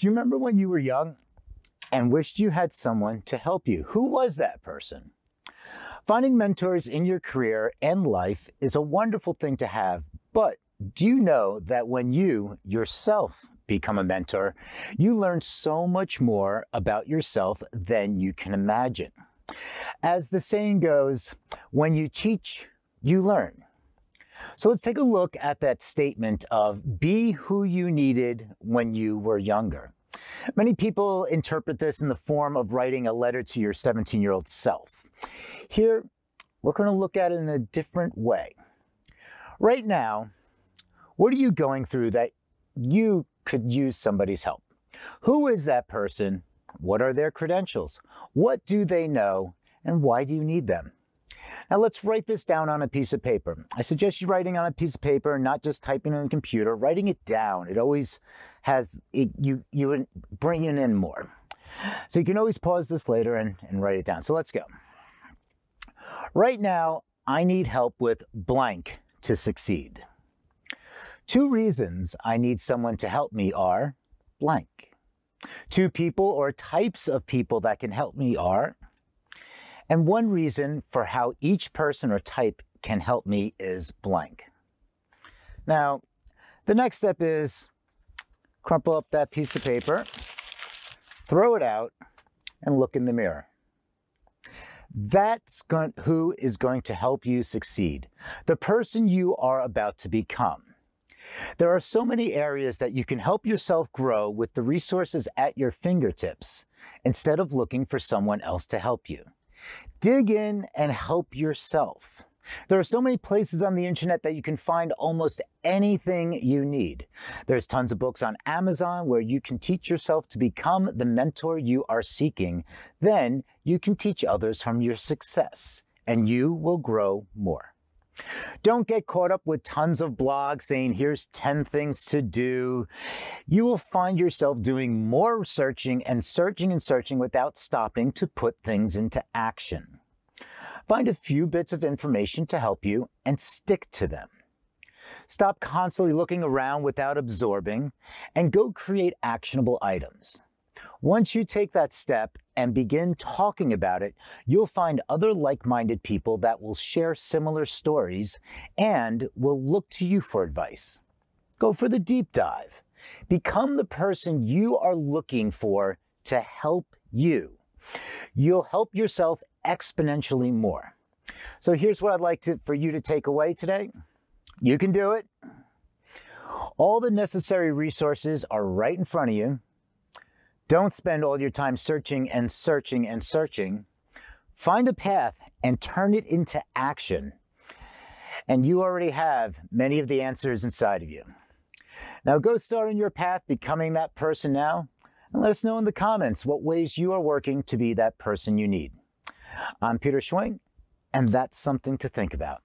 Do you remember when you were young and wished you had someone to help you? Who was that person? Finding mentors in your career and life is a wonderful thing to have, but do you know that when you yourself become a mentor, you learn so much more about yourself than you can imagine? As the saying goes, when you teach, you learn. So let's take a look at that statement of be who you needed when you were younger. Many people interpret this in the form of writing a letter to your 17 year old self. Here, we're going to look at it in a different way. Right now, what are you going through that you could use somebody's help? Who is that person? What are their credentials? What do they know? And why do you need them? Now let's write this down on a piece of paper. I suggest you writing on a piece of paper, not just typing on the computer, writing it down. It always has, it, you, you bring it in more. So you can always pause this later and, and write it down. So let's go. Right now, I need help with blank to succeed. Two reasons I need someone to help me are blank. Two people or types of people that can help me are and one reason for how each person or type can help me is blank. Now, the next step is crumple up that piece of paper, throw it out, and look in the mirror. That's going, who is going to help you succeed, the person you are about to become. There are so many areas that you can help yourself grow with the resources at your fingertips instead of looking for someone else to help you. Dig in and help yourself. There are so many places on the internet that you can find almost anything you need. There's tons of books on Amazon where you can teach yourself to become the mentor you are seeking. Then you can teach others from your success and you will grow more. Don't get caught up with tons of blogs saying, here's 10 things to do. You will find yourself doing more searching and searching and searching without stopping to put things into action. Find a few bits of information to help you and stick to them. Stop constantly looking around without absorbing and go create actionable items. Once you take that step and begin talking about it, you'll find other like minded people that will share similar stories and will look to you for advice. Go for the deep dive. Become the person you are looking for to help you. You'll help yourself exponentially more. So here's what I'd like to, for you to take away today. You can do it. All the necessary resources are right in front of you. Don't spend all your time searching and searching and searching. Find a path and turn it into action. And you already have many of the answers inside of you. Now go start on your path becoming that person now and let us know in the comments what ways you are working to be that person you need. I'm Peter Schwing, and that's something to think about.